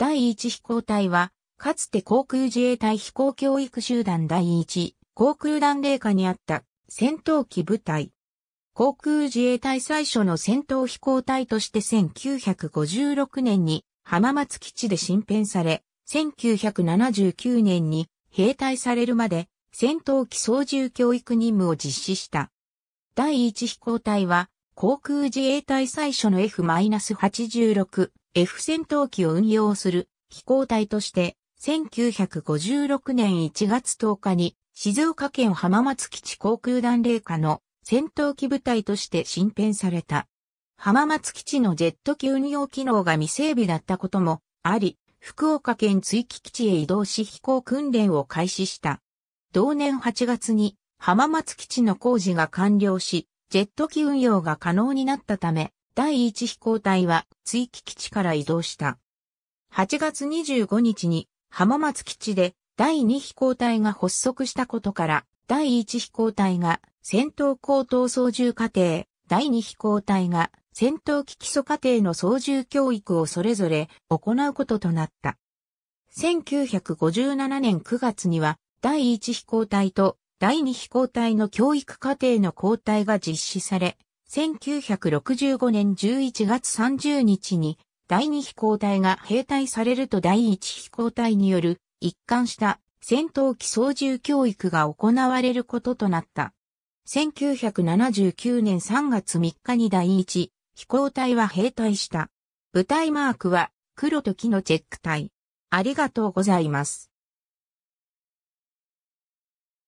第1飛行隊は、かつて航空自衛隊飛行教育集団第1航空団霊下にあった戦闘機部隊。航空自衛隊最初の戦闘飛行隊として1956年に浜松基地で新編され、1979年に兵隊されるまで戦闘機操縦教育任務を実施した。第1飛行隊は航空自衛隊最初の F-86 F 戦闘機を運用する飛行隊として、1956年1月10日に静岡県浜松基地航空団霊下の戦闘機部隊として新編された。浜松基地のジェット機運用機能が未整備だったこともあり、福岡県追記基地へ移動し飛行訓練を開始した。同年8月に浜松基地の工事が完了し、ジェット機運用が可能になったため、第1飛行隊は追記基地から移動した。8月25日に浜松基地で第2飛行隊が発足したことから、第1飛行隊が戦闘高等操縦課程、第2飛行隊が戦闘機基礎課程の操縦教育をそれぞれ行うこととなった。1957年9月には第1飛行隊と第2飛行隊の教育課程の交代が実施され、1965年11月30日に第2飛行隊が兵隊されると第1飛行隊による一貫した戦闘機操縦教育が行われることとなった。1979年3月3日に第1飛行隊は兵隊した。部隊マークは黒と木のチェック隊。ありがとうございます。